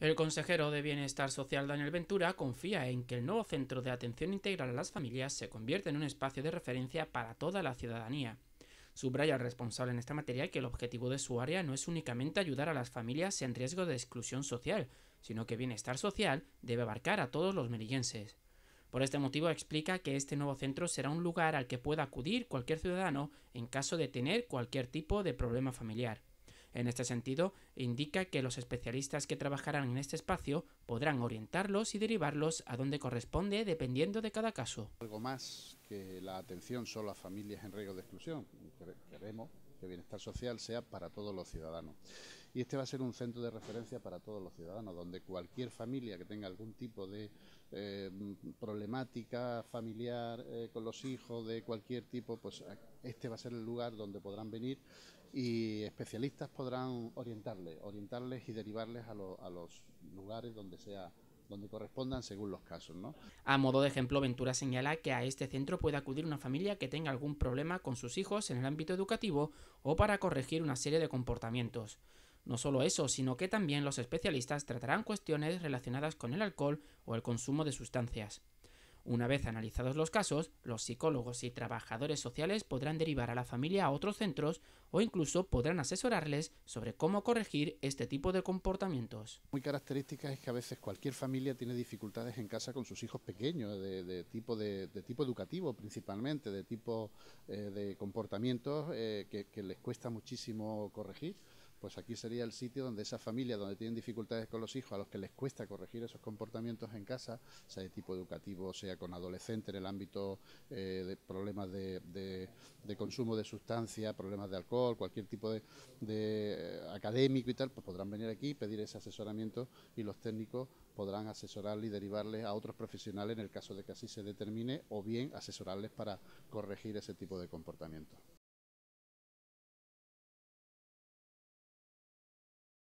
El consejero de Bienestar Social Daniel Ventura confía en que el nuevo Centro de Atención Integral a las Familias se convierta en un espacio de referencia para toda la ciudadanía. Subraya al responsable en esta materia que el objetivo de su área no es únicamente ayudar a las familias en riesgo de exclusión social, sino que bienestar social debe abarcar a todos los merillenses. Por este motivo explica que este nuevo centro será un lugar al que pueda acudir cualquier ciudadano en caso de tener cualquier tipo de problema familiar. En este sentido, indica que los especialistas que trabajarán en este espacio podrán orientarlos y derivarlos a donde corresponde dependiendo de cada caso. Algo más que la atención solo a familias en riesgo de exclusión. Queremos que el bienestar social sea para todos los ciudadanos y este va a ser un centro de referencia para todos los ciudadanos, donde cualquier familia que tenga algún tipo de eh, problemática familiar eh, con los hijos, de cualquier tipo, pues este va a ser el lugar donde podrán venir y especialistas podrán orientarles, orientarles y derivarles a, a los lugares donde sea donde correspondan según los casos. ¿no? A modo de ejemplo, Ventura señala que a este centro puede acudir una familia que tenga algún problema con sus hijos en el ámbito educativo o para corregir una serie de comportamientos. No solo eso, sino que también los especialistas tratarán cuestiones relacionadas con el alcohol o el consumo de sustancias. Una vez analizados los casos, los psicólogos y trabajadores sociales podrán derivar a la familia a otros centros o incluso podrán asesorarles sobre cómo corregir este tipo de comportamientos. Muy característica es que a veces cualquier familia tiene dificultades en casa con sus hijos pequeños, de, tipo, de, tipo educativo principalmente, de tipo eh, de comportamientos eh, que les cuesta muchísimo corregir pues aquí sería el sitio donde esas familias donde tienen dificultades con los hijos, a los que les cuesta corregir esos comportamientos en casa, sea de tipo educativo, sea con adolescentes, en el ámbito eh, de problemas de, consumo de sustancias, problemas de alcohol, cualquier tipo de, eh, académico y tal, pues podrán venir aquí, y pedir ese asesoramiento y los técnicos podrán asesorarle y derivarles a otros profesionales en el caso de que así se determine o bien asesorarles para corregir ese tipo de comportamientos.